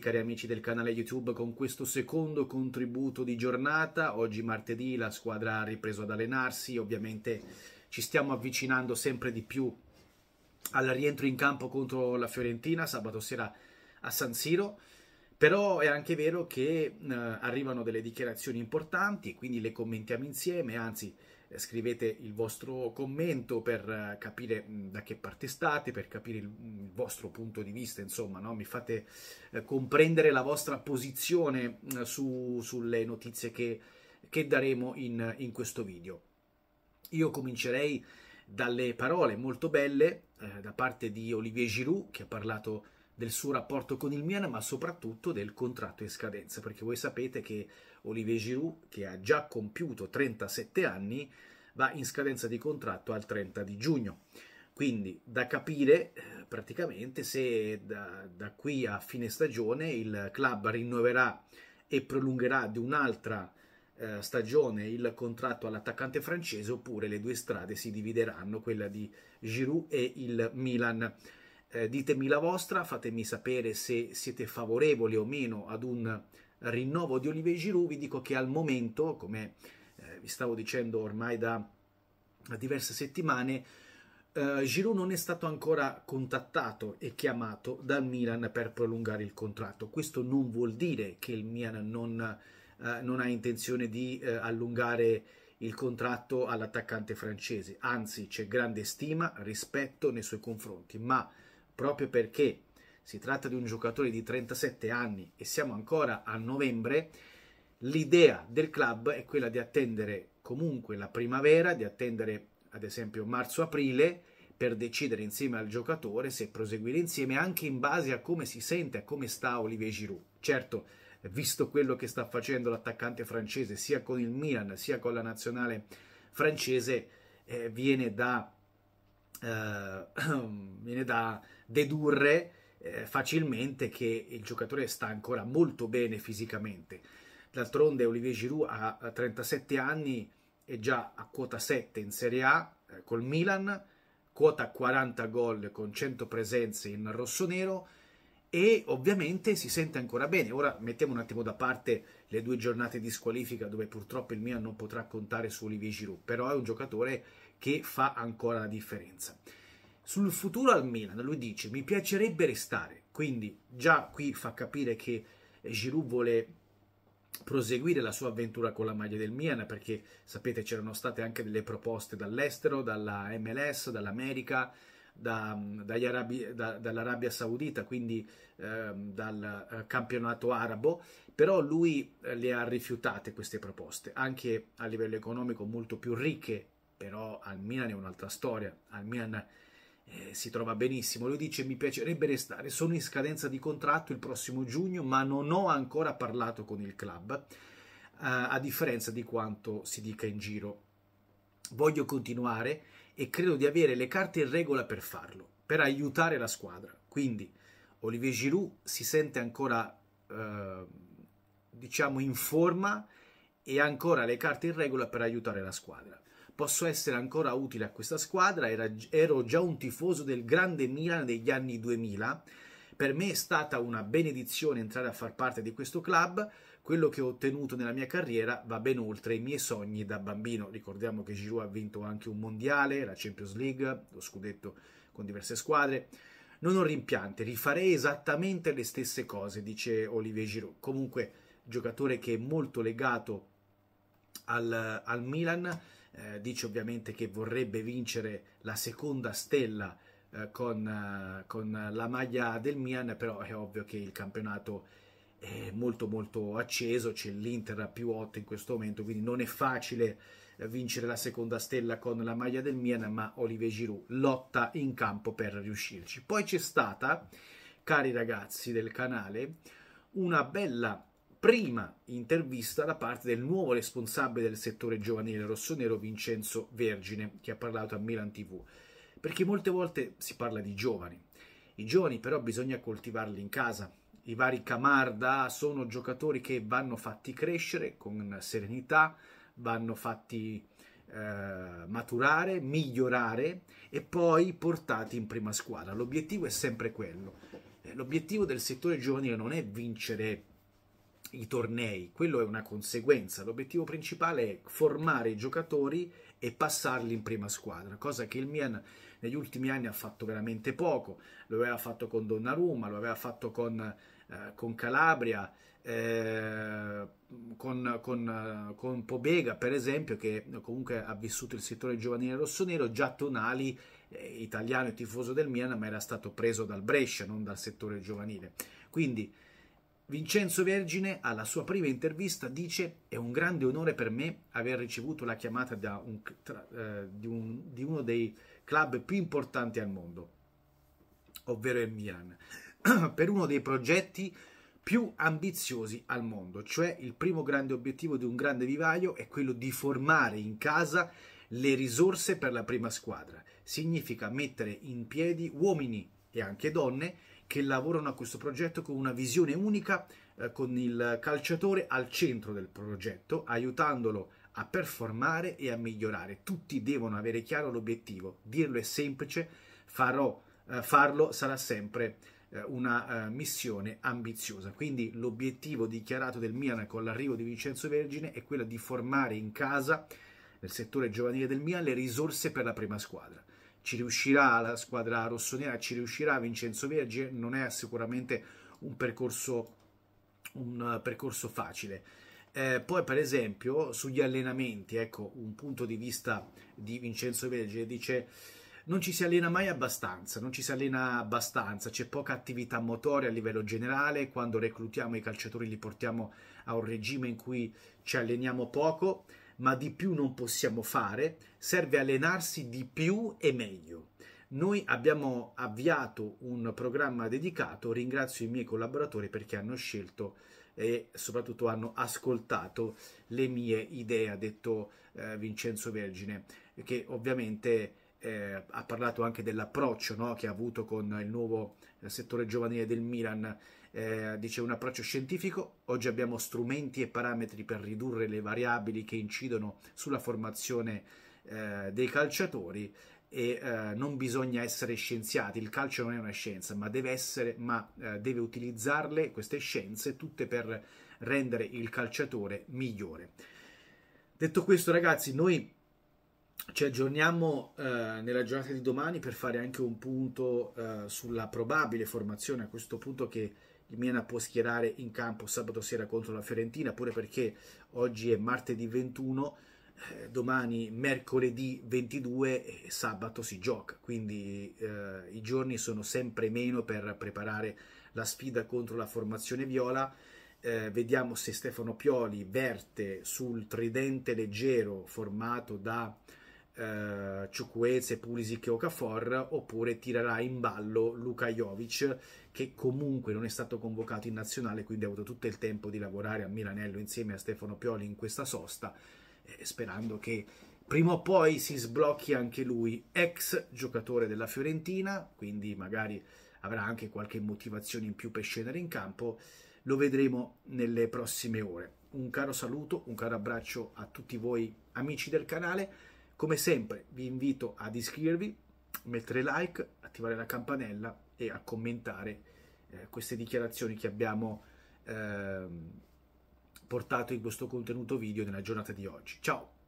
cari amici del canale YouTube con questo secondo contributo di giornata. Oggi martedì la squadra ha ripreso ad allenarsi, ovviamente ci stiamo avvicinando sempre di più al rientro in campo contro la Fiorentina sabato sera a San Siro. Però è anche vero che eh, arrivano delle dichiarazioni importanti, e quindi le commentiamo insieme, anzi scrivete il vostro commento per eh, capire mm, da che parte state, per capire mm, il, vostro punto di vista, insomma, no? mi fate eh, comprendere la vostra posizione mm, su, sulle notizie che, che daremo in, in, questo video. Io comincerei dalle parole molto belle eh, da parte di Olivier Giroud, che ha parlato del suo rapporto con il Milan, ma soprattutto del contratto in scadenza, perché voi sapete che Olivier Giroud, che ha già compiuto 37 anni, va in scadenza di contratto al 30 di giugno. Quindi da capire eh, praticamente se da, da qui a fine stagione il club rinnoverà e prolungherà di un'altra eh, stagione il contratto all'attaccante francese oppure le due strade si divideranno, quella di Giroud e il Milan eh, ditemi la vostra, fatemi sapere se siete favorevoli o meno ad un rinnovo di Olivier Giroud, vi dico che al momento, come eh, vi stavo dicendo ormai da diverse settimane, eh, Giroud non è stato ancora contattato e chiamato dal Milan per prolungare il contratto. Questo non vuol dire che il Milan non, eh, non ha intenzione di eh, allungare il contratto all'attaccante francese, anzi c'è grande stima, rispetto nei suoi confronti, ma proprio perché si tratta di un giocatore di 37 anni e siamo ancora a novembre, l'idea del club è quella di attendere comunque la primavera, di attendere ad esempio marzo-aprile per decidere insieme al giocatore se proseguire insieme anche in base a come si sente, a come sta Olivier Giroud. Certo, visto quello che sta facendo l'attaccante francese sia con il Milan sia con la nazionale francese, eh, viene da, eh, viene da dedurre eh, facilmente che il giocatore sta ancora molto bene fisicamente. D'altronde Olivier Giroud ha 37 anni e già a quota 7 in Serie A eh, col Milan, quota 40 gol con 100 presenze in rossonero e ovviamente si sente ancora bene. Ora mettiamo un attimo da parte le due giornate di squalifica dove purtroppo il Milan non potrà contare su Olivier Giroud, però è un giocatore che fa ancora la differenza sul futuro al Milan, lui dice mi piacerebbe restare, quindi già qui fa capire che Giroud vuole proseguire la sua avventura con la maglia del Milan perché sapete c'erano state anche delle proposte dall'estero, dalla MLS, dall'America, da, Arabi, da, dall'Arabia Saudita, quindi ehm, eh, dal campionato arabo, però lui eh, le ha rifiutate queste proposte, anche a livello economico molto più ricche, però al Milan è un'altra storia, al Milan eh, si trova benissimo. Lui dice: Mi piacerebbe restare, sono in scadenza di contratto il prossimo giugno, ma non ho ancora parlato con il club, eh, a differenza di quanto si dica in giro. Voglio continuare e credo di avere le carte in regola per farlo, per aiutare la squadra. Quindi Olivier Giroud si sente ancora, eh, diciamo, in forma e ha ancora le carte in regola per aiutare la squadra. Posso essere ancora utile a questa squadra, Era, ero già un tifoso del grande Milan degli anni 2000, per me è stata una benedizione entrare a far parte di questo club, quello che ho ottenuto nella mia carriera va ben oltre i miei sogni da bambino. Ricordiamo che Giroud ha vinto anche un mondiale, la Champions League, lo scudetto con diverse squadre. Non ho rimpianti, rifarei esattamente le stesse cose, dice Olivier Giroud. Comunque, giocatore che è molto legato al, al Milan eh, dice ovviamente che vorrebbe vincere la seconda stella eh, con, eh, con, la maglia del Milan, però è ovvio che il campionato è molto molto acceso, c'è l'Inter a più 8 in questo momento, quindi non è facile eh, vincere la seconda stella con la maglia del Milan, ma Olivier Giroud lotta in campo per riuscirci. Poi c'è stata, cari ragazzi del canale, una bella prima intervista da parte del nuovo responsabile del settore giovanile rossonero Vincenzo Vergine, che ha parlato a Milan TV. Perché molte volte si parla di giovani. I giovani però bisogna coltivarli in casa. I vari Camarda sono giocatori che vanno fatti crescere con serenità, vanno fatti eh, maturare, migliorare e poi portati in prima squadra. L'obiettivo è sempre quello. Eh, l'obiettivo del settore giovanile non è vincere i tornei, quello è una conseguenza, l'obiettivo principale è formare i giocatori e passarli in prima squadra, cosa che il Milan negli ultimi anni ha fatto veramente poco, lo aveva fatto con Donnarumma, lo aveva fatto con, eh, con Calabria, eh, con, con, eh, con Pobega per esempio, che comunque ha vissuto il settore giovanile rossonero, già Tonali eh, italiano e tifoso del Milan, ma era stato preso dal Brescia, non dal settore giovanile. Quindi Vincenzo Vergine alla sua prima intervista dice è un grande onore per me aver ricevuto la chiamata un, tra, eh, di, un, di, uno dei club più importanti al mondo, ovvero il Milan, per uno dei progetti più ambiziosi al mondo, cioè il primo grande obiettivo di un grande vivaio è quello di formare in casa le risorse per la prima squadra. Significa mettere in piedi uomini e anche donne che lavorano a questo progetto con una visione unica, eh, con il calciatore al centro del progetto, aiutandolo a performare e a migliorare. Tutti devono avere chiaro l'obiettivo, dirlo è semplice, farò, eh, farlo sarà sempre eh, una eh, missione ambiziosa. Quindi l'obiettivo dichiarato del Milan con l'arrivo di Vincenzo Vergine è quello di formare in casa, nel settore giovanile del Milan, le risorse per la prima squadra ci riuscirà la squadra rossonera, ci riuscirà Vincenzo Verge, non è sicuramente un percorso, un percorso facile. Eh, poi per esempio sugli allenamenti, ecco un punto di vista di Vincenzo Verge dice non ci si allena mai abbastanza, non ci si allena abbastanza, c'è poca attività motoria a livello generale, quando reclutiamo i calciatori li portiamo a un regime in cui ci alleniamo poco, ma di più non possiamo fare, serve allenarsi di più e meglio. Noi abbiamo avviato un programma dedicato, ringrazio i miei collaboratori perché hanno scelto e soprattutto hanno ascoltato le mie idee, ha detto eh, Vincenzo Vergine, che ovviamente eh, ha parlato anche dell'approccio no, che ha avuto con il nuovo eh, settore giovanile del Milan, eh, dice un approccio scientifico, oggi abbiamo strumenti e parametri per ridurre le variabili che incidono sulla formazione eh, dei calciatori e eh, non bisogna essere scienziati, il calcio non è una scienza, ma deve, essere, ma, eh, deve utilizzarle queste scienze tutte per rendere il calciatore migliore. Detto questo ragazzi, noi ci aggiorniamo eh, nella giornata di domani per fare anche un punto eh, sulla probabile formazione a questo punto che il Miena può schierare in campo sabato sera contro la Fiorentina, pure perché oggi è martedì 21, eh, domani mercoledì 22 e sabato si gioca, quindi eh, i giorni sono sempre meno per preparare la sfida contro la formazione viola. Eh, vediamo se Stefano Pioli verte sul tridente leggero formato da eh, Ciucueze, Pulisic e Okafor oppure tirerà in ballo Luka Jovic che comunque non è stato convocato in nazionale quindi ha avuto tutto il tempo di lavorare a Milanello insieme a Stefano Pioli in questa sosta eh, sperando che prima o poi si sblocchi anche lui ex giocatore della Fiorentina quindi magari avrà anche qualche motivazione in più per scendere in campo lo vedremo nelle prossime ore un caro saluto, un caro abbraccio a tutti voi amici del canale come sempre vi invito ad iscrivervi, mettere like, attivare la campanella e a commentare eh, queste dichiarazioni che abbiamo eh, portato in questo contenuto video nella giornata di oggi. Ciao!